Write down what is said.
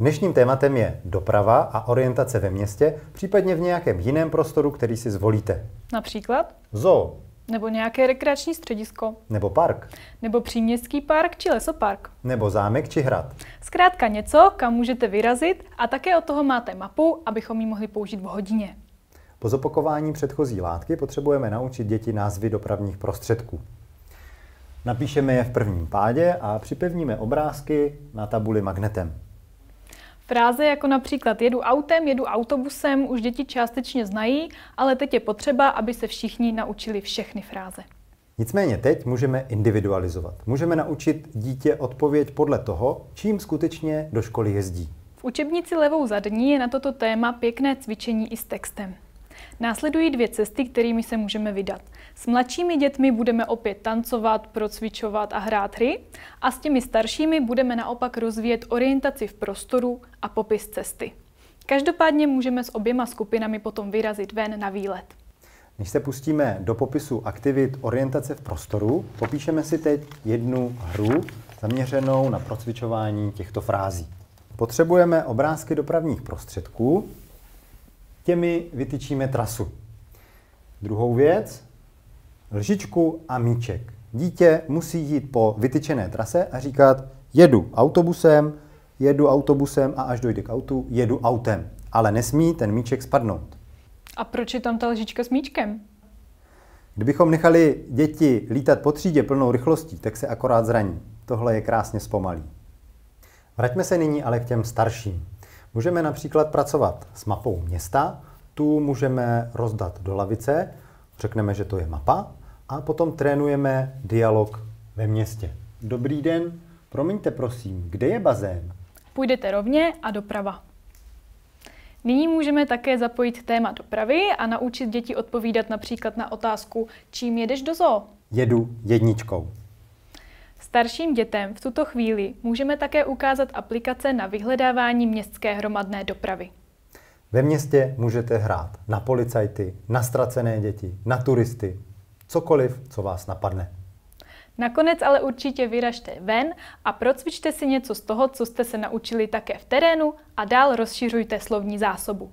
Dnešním tématem je doprava a orientace ve městě, případně v nějakém jiném prostoru, který si zvolíte. Například? Zoo. Nebo nějaké rekreační středisko. Nebo park. Nebo příměstský park či lesopark. Nebo zámek či hrad. Zkrátka něco, kam můžete vyrazit a také od toho máte mapu, abychom ji mohli použít v hodině. Po zopakování předchozí látky potřebujeme naučit děti názvy dopravních prostředků. Napíšeme je v prvním pádě a připevníme obrázky na tabuli magnetem. Fráze jako například jedu autem, jedu autobusem už děti částečně znají, ale teď je potřeba, aby se všichni naučili všechny fráze. Nicméně teď můžeme individualizovat. Můžeme naučit dítě odpověď podle toho, čím skutečně do školy jezdí. V učebnici levou zadní je na toto téma pěkné cvičení i s textem. Následují dvě cesty, kterými se můžeme vydat. S mladšími dětmi budeme opět tancovat, procvičovat a hrát hry a s těmi staršími budeme naopak rozvíjet orientaci v prostoru a popis cesty. Každopádně můžeme s oběma skupinami potom vyrazit ven na výlet. Než se pustíme do popisu aktivit orientace v prostoru, popíšeme si teď jednu hru zaměřenou na procvičování těchto frází. Potřebujeme obrázky dopravních prostředků, Těmi vytyčíme trasu. Druhou věc, lžičku a míček. Dítě musí jít po vytyčené trase a říkat, jedu autobusem, jedu autobusem a až dojde k autu, jedu autem. Ale nesmí ten míček spadnout. A proč je tam ta lžička s míčkem? Kdybychom nechali děti lítat po třídě plnou rychlostí, tak se akorát zraní. Tohle je krásně zpomalí. Vraťme se nyní ale k těm starším. Můžeme například pracovat s mapou města, tu můžeme rozdat do lavice, řekneme, že to je mapa a potom trénujeme dialog ve městě. Dobrý den, promiňte prosím, kde je bazén? Půjdete rovně a doprava. Nyní můžeme také zapojit téma dopravy a naučit děti odpovídat například na otázku, čím jedeš do zoo? Jedu jedničkou. Starším dětem v tuto chvíli můžeme také ukázat aplikace na vyhledávání městské hromadné dopravy. Ve městě můžete hrát na policajty, na ztracené děti, na turisty, cokoliv, co vás napadne. Nakonec ale určitě vyražte ven a procvičte si něco z toho, co jste se naučili také v terénu a dál rozšiřujte slovní zásobu.